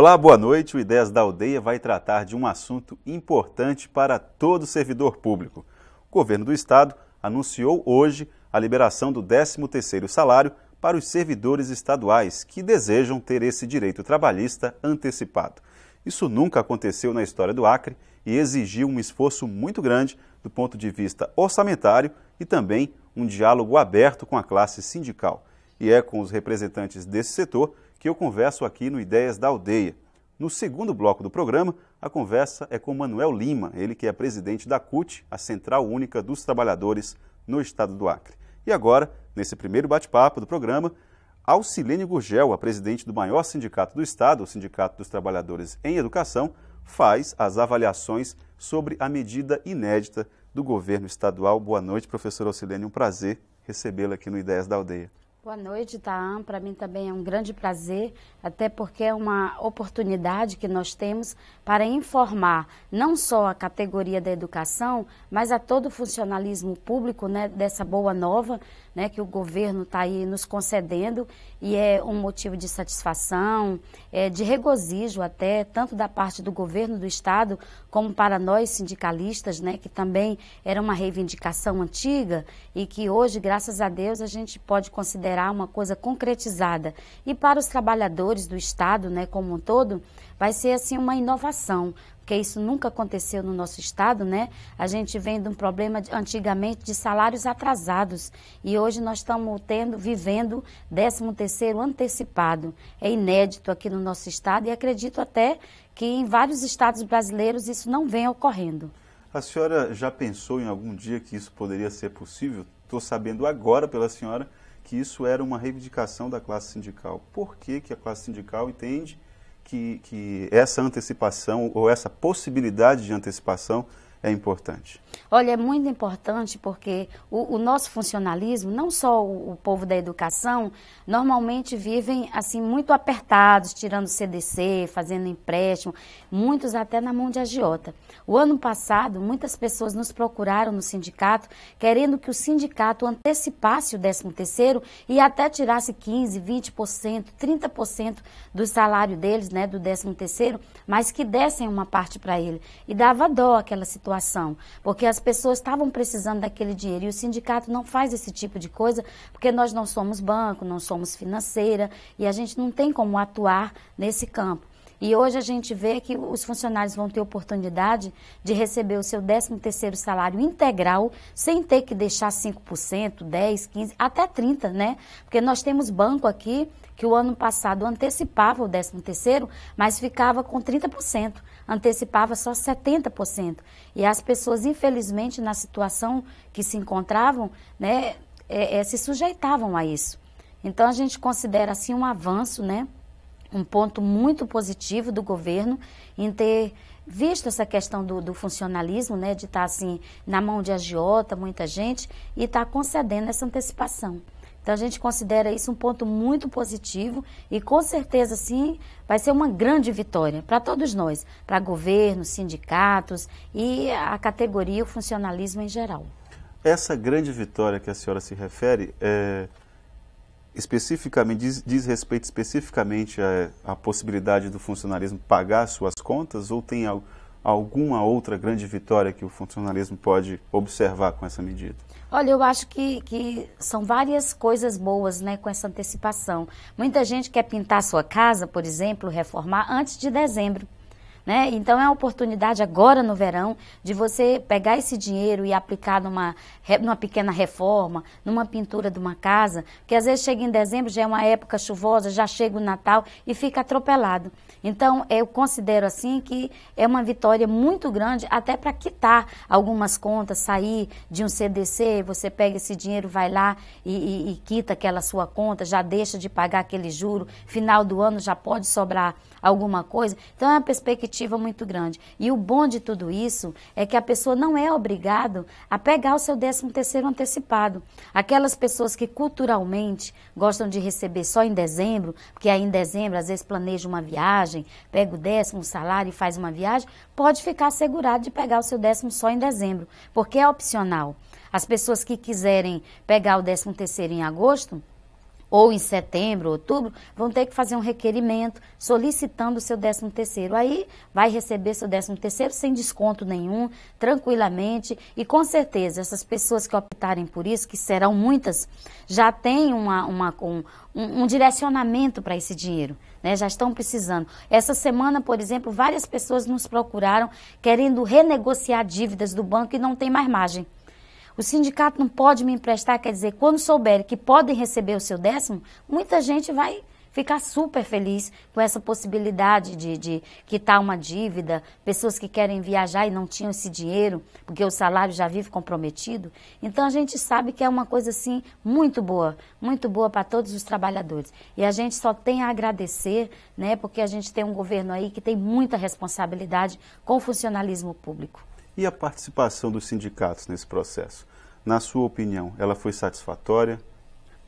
Olá, boa noite. O Ideias da Aldeia vai tratar de um assunto importante para todo servidor público. O governo do estado anunciou hoje a liberação do 13º salário para os servidores estaduais que desejam ter esse direito trabalhista antecipado. Isso nunca aconteceu na história do Acre e exigiu um esforço muito grande do ponto de vista orçamentário e também um diálogo aberto com a classe sindical. E é com os representantes desse setor que eu converso aqui no Ideias da Aldeia. No segundo bloco do programa, a conversa é com Manuel Lima, ele que é presidente da CUT, a Central Única dos Trabalhadores no estado do Acre. E agora, nesse primeiro bate-papo do programa, Alcilene Gurgel, a presidente do maior sindicato do estado, o Sindicato dos Trabalhadores em Educação, faz as avaliações sobre a medida inédita do governo estadual. Boa noite, professora Alcilene, um prazer recebê-la aqui no Ideias da Aldeia. Boa noite, Taan. Para mim também é um grande prazer, até porque é uma oportunidade que nós temos para informar não só a categoria da educação, mas a todo o funcionalismo público né, dessa boa nova, né, que o governo está aí nos concedendo e é um motivo de satisfação, é, de regozijo até, tanto da parte do governo do Estado, como para nós sindicalistas, né, que também era uma reivindicação antiga e que hoje, graças a Deus, a gente pode considerar uma coisa concretizada. E para os trabalhadores do Estado, né, como um todo, vai ser assim uma inovação, porque isso nunca aconteceu no nosso estado, né? A gente vem de um problema de, antigamente de salários atrasados e hoje nós estamos tendo, vivendo 13 terceiro antecipado. É inédito aqui no nosso estado e acredito até que em vários estados brasileiros isso não vem ocorrendo. A senhora já pensou em algum dia que isso poderia ser possível? Estou sabendo agora pela senhora que isso era uma reivindicação da classe sindical. Por que, que a classe sindical entende que, que essa antecipação ou essa possibilidade de antecipação é importante. Olha, é muito importante porque o, o nosso funcionalismo, não só o, o, povo da educação, normalmente vivem assim muito apertados, tirando CDC, fazendo empréstimo, muitos até na mão de agiota. O ano passado, muitas pessoas nos procuraram no sindicato querendo que o sindicato antecipasse o 13 terceiro e até tirasse 15, 20%, 30% do salário deles, né, do 13 terceiro, mas que dessem uma parte para ele. E dava dó aquela situação, porque porque as pessoas estavam precisando daquele dinheiro. E o sindicato não faz esse tipo de coisa, porque nós não somos banco, não somos financeira, e a gente não tem como atuar nesse campo. E hoje a gente vê que os funcionários vão ter oportunidade de receber o seu 13º salário integral, sem ter que deixar 5%, 10%, 15%, até 30%, né? Porque nós temos banco aqui que o ano passado antecipava o 13º, mas ficava com 30% antecipava só 70%. E as pessoas, infelizmente, na situação que se encontravam, né, é, é, se sujeitavam a isso. Então, a gente considera assim um avanço, né, um ponto muito positivo do governo em ter visto essa questão do, do funcionalismo, né, de estar tá, assim na mão de agiota, muita gente, e estar tá concedendo essa antecipação. Então a gente considera isso um ponto muito positivo e com certeza sim vai ser uma grande vitória para todos nós, para governo, sindicatos e a categoria, o funcionalismo em geral. Essa grande vitória que a senhora se refere é, especificamente diz, diz, respeito especificamente à, à possibilidade do funcionalismo pagar suas contas ou tem alguma outra grande vitória que o funcionalismo pode observar com essa medida? Olha, eu acho que, que são várias coisas boas né, com essa antecipação. Muita gente quer pintar sua casa, por exemplo, reformar antes de dezembro. Né? Então é a oportunidade agora no verão de você pegar esse dinheiro e aplicar numa, numa pequena reforma, numa pintura de uma casa, que às vezes chega em dezembro, já é uma época chuvosa, já chega o Natal e fica atropelado. Então eu considero assim que é uma vitória muito grande até para quitar algumas contas, sair de um CDC, você pega esse dinheiro, vai lá e, e, e quita aquela sua conta, já deixa de pagar aquele juro, final do ano já pode sobrar alguma coisa. Então é uma perspectiva muito grande. E o bom de tudo isso é que a pessoa não é obrigada a pegar o seu 13º antecipado. Aquelas pessoas que culturalmente gostam de receber só em dezembro, porque aí em dezembro às vezes planeja uma viagem, pega o décimo, salário e faz uma viagem, pode ficar assegurado de pegar o seu décimo só em dezembro, porque é opcional. As pessoas que quiserem pegar o décimo terceiro em agosto, ou em setembro, outubro, vão ter que fazer um requerimento solicitando o seu 13 terceiro. Aí vai receber seu 13 terceiro sem desconto nenhum, tranquilamente, e com certeza essas pessoas que optarem por isso, que serão muitas, já têm uma, uma, um, um, um direcionamento para esse dinheiro, né? já estão precisando. Essa semana, por exemplo, várias pessoas nos procuraram querendo renegociar dívidas do banco e não tem mais margem o sindicato não pode me emprestar, quer dizer, quando souberem que podem receber o seu décimo, muita gente vai ficar super feliz com essa possibilidade de, de quitar tá uma dívida, pessoas que querem viajar e não tinham esse dinheiro, porque o salário já vive comprometido. Então a gente sabe que é uma coisa assim muito boa, muito boa para todos os trabalhadores. E a gente só tem a agradecer, né, porque a gente tem um governo aí que tem muita responsabilidade com o funcionalismo público. E a participação dos sindicatos nesse processo? Na sua opinião, ela foi satisfatória?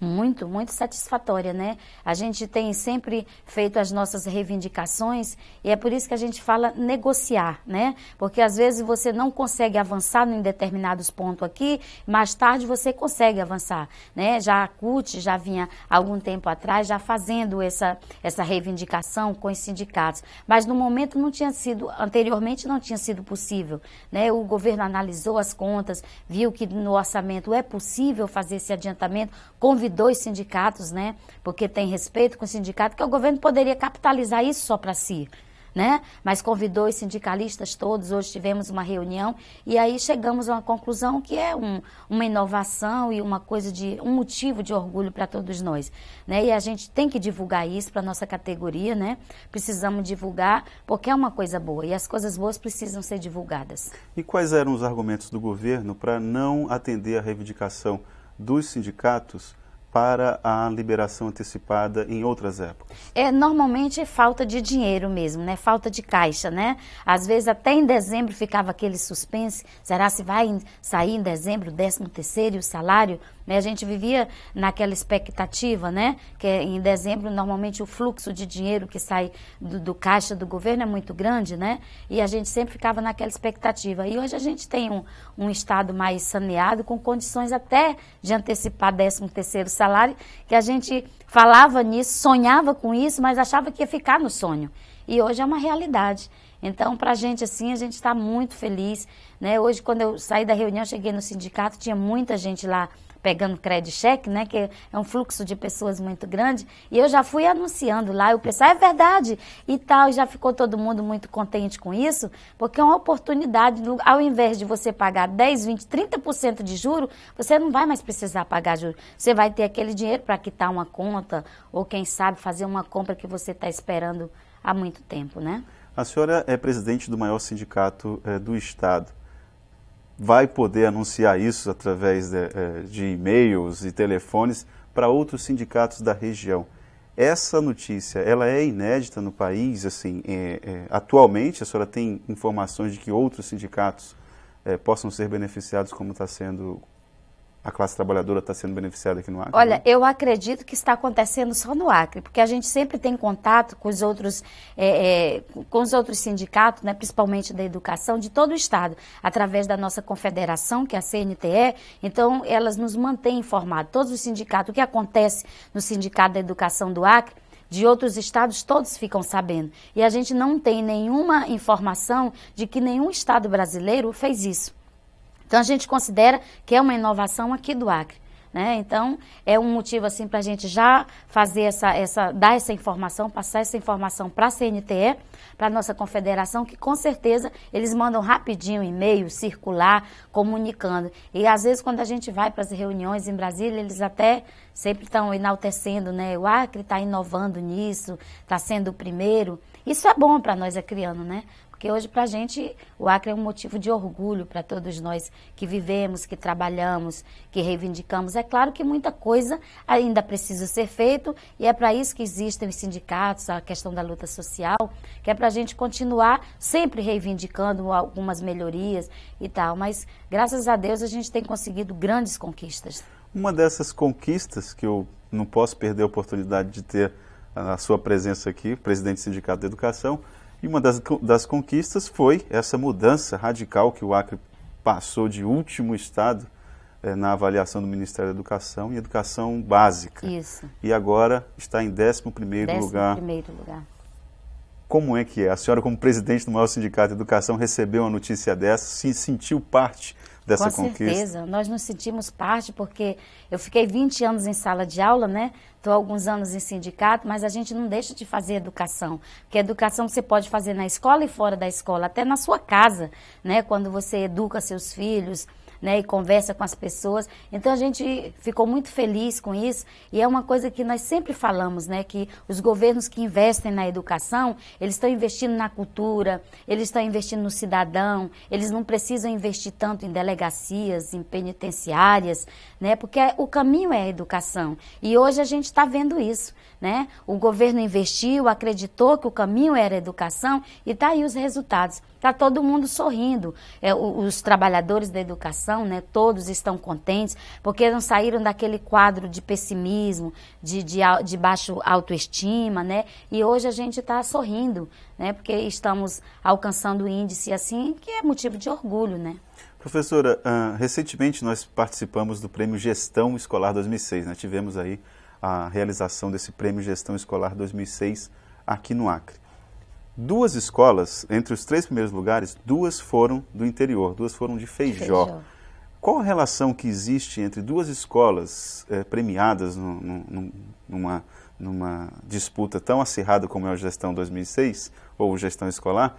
muito, muito satisfatória, né? A gente tem sempre feito as nossas reivindicações e é por isso que a gente fala negociar, né? Porque às vezes você não consegue avançar em determinados pontos aqui, mais tarde você consegue avançar, né? Já a CUT já vinha algum tempo atrás já fazendo essa, essa reivindicação com os sindicatos, mas no momento não tinha sido, anteriormente não tinha sido possível, né? O governo analisou as contas, viu que no orçamento é possível fazer esse adiantamento, convidou dois sindicatos, né? Porque tem respeito com o sindicato, que o governo poderia capitalizar isso só para si. Né? Mas convidou os sindicalistas todos, hoje tivemos uma reunião e aí chegamos a uma conclusão que é um, uma inovação e uma coisa de um motivo de orgulho para todos nós, né? E a gente tem que divulgar isso para nossa categoria, né? Precisamos divulgar porque é uma coisa boa e as coisas boas precisam ser divulgadas. E quais eram os argumentos do governo para não atender à reivindicação dos sindicatos? para a liberação antecipada em outras épocas? É, normalmente é falta de dinheiro mesmo, né? Falta de caixa, né? Às vezes até em dezembro ficava aquele suspense, será se vai sair em dezembro o décimo terceiro e o salário? Né? A gente vivia naquela expectativa, né? que é, em dezembro normalmente o fluxo de dinheiro que sai do, do, caixa do governo é muito grande, né? e a gente sempre ficava naquela expectativa. E hoje a gente tem um, um Estado mais saneado, com condições até de antecipar 13 terceiro salário, que a gente falava nisso, sonhava com isso, mas achava que ia ficar no sonho. E hoje é uma realidade. Então, para a gente, assim, a gente está muito feliz. Né? Hoje, quando eu saí da reunião, cheguei no sindicato, tinha muita gente lá pegando crédito cheque, né? Que é um fluxo de pessoas muito grande. E eu já fui anunciando lá, e o pessoal, ah, é verdade, e tal, e já ficou todo mundo muito contente com isso, porque é uma oportunidade, ao invés de você pagar 10, 20, 30% de juro, você não vai mais precisar pagar juro. Você vai ter aquele dinheiro para quitar uma conta, ou quem sabe fazer uma compra que você está esperando há muito tempo, né? A senhora é presidente do maior sindicato é, do Estado vai poder anunciar isso através de, eh, de e-mails e telefones para outros sindicatos da região. Essa notícia, ela é inédita no país, assim, é, é, atualmente a senhora tem informações de que outros sindicatos é, possam ser beneficiados como está sendo, a classe trabalhadora está sendo beneficiada aqui no Acre? Olha, né? eu acredito que está acontecendo só no Acre, porque a gente sempre tem contato com os outros, é, é, com os outros sindicatos, né, principalmente da educação, de todo o Estado, através da nossa confederação, que é a CNTE. Então, elas nos mantêm informados, todos os sindicatos, o que acontece no Sindicato da Educação do Acre, de outros estados, todos ficam sabendo. E a gente não tem nenhuma informação de que nenhum estado brasileiro fez isso. Então a gente considera que é uma inovação aqui do Acre. Né? Então, é um motivo assim para a gente já fazer essa, essa, dar essa informação, passar essa informação para a CNTE, para a nossa confederação, que com certeza eles mandam rapidinho e-mail, circular, comunicando. E às vezes quando a gente vai para as reuniões em Brasília, eles até sempre estão enaltecendo, né? O Acre está inovando nisso, está sendo o primeiro. Isso é bom para nós acriano, né? Porque hoje, para a gente, o Acre é um motivo de orgulho para todos nós que vivemos, que trabalhamos, que reivindicamos. É claro que muita coisa ainda precisa ser feita e é para isso que existem os sindicatos, a questão da luta social, que é para a gente continuar sempre reivindicando algumas melhorias e tal. Mas, graças a Deus, a gente tem conseguido grandes conquistas. Uma dessas conquistas que eu não posso perder a oportunidade de ter a sua presença aqui, presidente do Sindicato da Educação, e uma das, das conquistas foi essa mudança radical que o Acre passou de último estado é, na avaliação do Ministério da Educação em educação básica. Isso. E agora está em 11 primeiro lugar. primeiro lugar. Como é que é? A senhora, como presidente do maior sindicato de educação, recebeu uma notícia dessa, se sentiu parte dessa Com conquista? Com certeza, nós nos sentimos parte porque eu fiquei 20 anos em sala de aula, né? Estou alguns anos em sindicato, mas a gente não deixa de fazer educação, porque educação você pode fazer na escola e fora da escola, até na sua casa, né? Quando você educa seus filhos, né, e conversa com as pessoas. Então a gente ficou muito feliz com isso e é uma coisa que nós sempre falamos, né, que os governos que investem na educação, eles estão investindo na cultura, eles estão investindo no cidadão, eles não precisam investir tanto em delegacias, em penitenciárias, né, porque é, o caminho é a educação. E hoje a gente está vendo isso, né? O governo investiu, acreditou que o caminho era a educação e está aí os resultados. Está todo mundo sorrindo, é, os trabalhadores da educação né? Todos estão contentes, porque não saíram daquele quadro de pessimismo, de, de, de baixo autoestima, né? E hoje a gente está sorrindo, né? Porque estamos alcançando o índice assim, que é motivo de orgulho, né? Professora, uh, recentemente nós participamos do Prêmio Gestão Escolar 2006, né? Tivemos aí a realização desse Prêmio Gestão Escolar 2006 aqui no Acre. Duas escolas, entre os três primeiros lugares, duas foram do interior, duas foram de Feijó. Feijó. Qual a relação que existe entre duas escolas eh, premiadas no, no, numa, numa disputa tão acirrada como é a gestão 2006 ou gestão escolar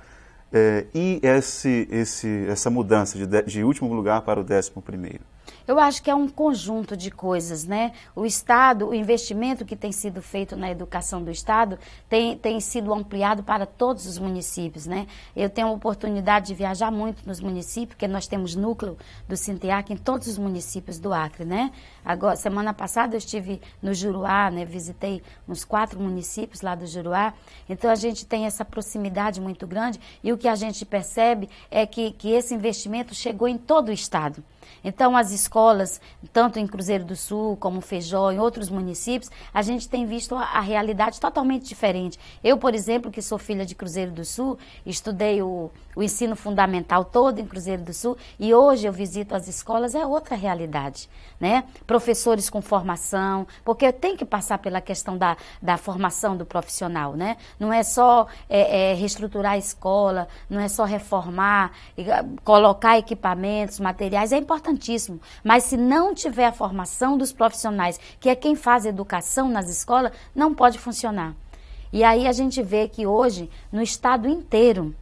eh, e esse, esse, essa mudança de, de último lugar para o décimo primeiro? Eu acho que é um conjunto de coisas, né? O Estado, o investimento que tem sido feito na educação do Estado tem, tem sido ampliado para todos os municípios, né? Eu tenho a oportunidade de viajar muito nos municípios, porque nós temos núcleo do Sinteac em todos os municípios do Acre, né? Agora, semana passada eu estive no Juruá, né? Visitei uns quatro municípios lá do Juruá. Então a gente tem essa proximidade muito grande e o que a gente percebe é que, que esse investimento chegou em todo o Estado. Então, as escolas, tanto em Cruzeiro do Sul, como Feijó, em outros municípios, a gente tem visto a, a realidade totalmente diferente. Eu, por exemplo, que sou filha de Cruzeiro do Sul, estudei o, o ensino fundamental todo em Cruzeiro do Sul e hoje eu visito as escolas, é outra realidade. Né? Professores com formação, porque tem que passar pela questão da, da formação do profissional. Né? Não é só é, é, reestruturar a escola, não é só reformar, colocar equipamentos, materiais, é importante importantíssimo, mas se não tiver a formação dos profissionais, que é quem faz educação nas escolas, não pode funcionar. E aí a gente vê que hoje, no estado inteiro,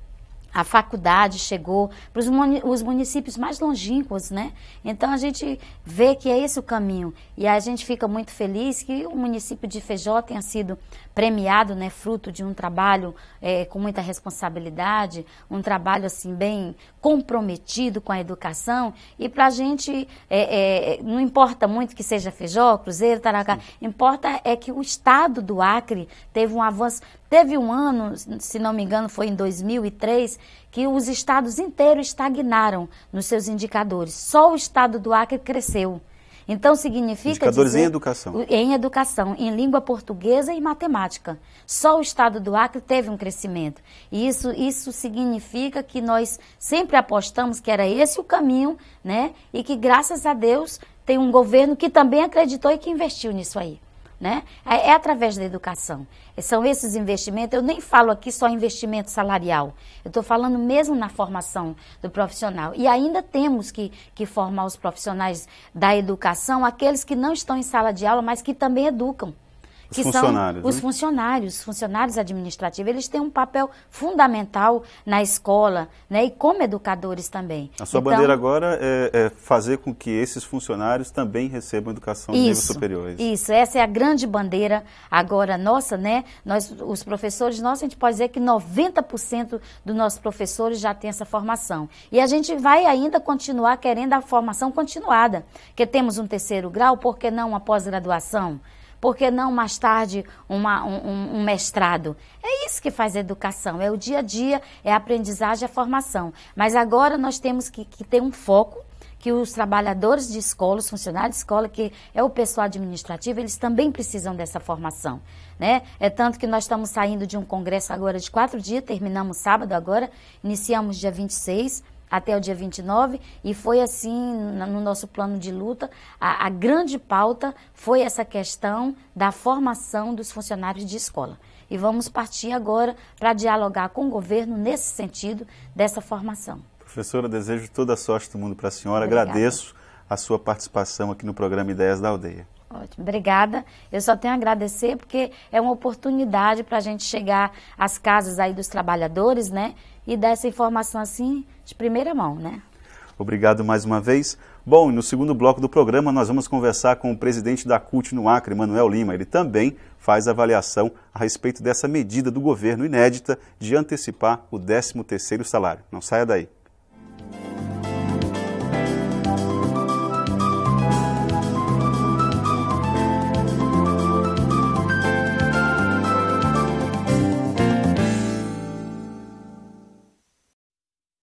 a faculdade chegou para os municípios mais longínquos, né? Então a gente vê que é esse o caminho e a gente fica muito feliz que o município de Feijó tenha sido premiado, né? Fruto de um trabalho é, com muita responsabilidade, um trabalho assim bem comprometido com a educação e para a gente é, é, não importa muito que seja Feijó, Cruzeiro, Taracá, importa é que o estado do Acre teve um avanço Teve um ano, se não me engano, foi em 2003, que os estados inteiros estagnaram nos seus indicadores. Só o estado do Acre cresceu. Então significa indicadores dizer, em educação. Em educação, em língua portuguesa e matemática. Só o estado do Acre teve um crescimento. E isso isso significa que nós sempre apostamos que era esse o caminho, né? E que graças a Deus tem um governo que também acreditou e que investiu nisso aí. Né? É, é através da educação. São esses investimentos. Eu nem falo aqui só investimento salarial. Eu estou falando mesmo na formação do profissional. E ainda temos que, que formar os profissionais da educação, aqueles que não estão em sala de aula, mas que também educam os que funcionários, são os né? funcionários, os funcionários administrativos, eles têm um papel fundamental na escola, né? E como educadores também. A sua então, bandeira agora é, é, fazer com que esses funcionários também recebam educação isso, de nível superior. Isso, essa é a grande bandeira agora nossa, né? Nós, os professores, nós a gente pode dizer que 90% dos nossos professores já tem essa formação. E a gente vai ainda continuar querendo a formação continuada, que temos um terceiro grau, por que não uma pós-graduação? por que não mais tarde uma, um, um, mestrado? É isso que faz a educação, é o dia a dia, é a aprendizagem, é a formação. Mas agora nós temos que, que ter um foco que os trabalhadores de escola, os funcionários de escola, que é o pessoal administrativo, eles também precisam dessa formação. Né? É tanto que nós estamos saindo de um congresso agora de quatro dias, terminamos sábado agora, iniciamos dia 26, até o dia 29, e foi assim, no nosso plano de luta, a, a grande pauta foi essa questão da formação dos funcionários de escola. E vamos partir agora para dialogar com o governo nesse sentido dessa formação. Professora, desejo toda a sorte do mundo para a senhora. Obrigada. Agradeço a sua participação aqui no programa Ideias da Aldeia. Ótimo, obrigada. Eu só tenho a agradecer porque é uma oportunidade para a gente chegar às casas aí dos trabalhadores, né? e dar essa informação assim de primeira mão, né? Obrigado mais uma vez. Bom, no segundo bloco do programa nós vamos conversar com o presidente da CUT no Acre, Manuel Lima. Ele também faz avaliação a respeito dessa medida do governo inédita de antecipar o 13º salário. Não saia daí.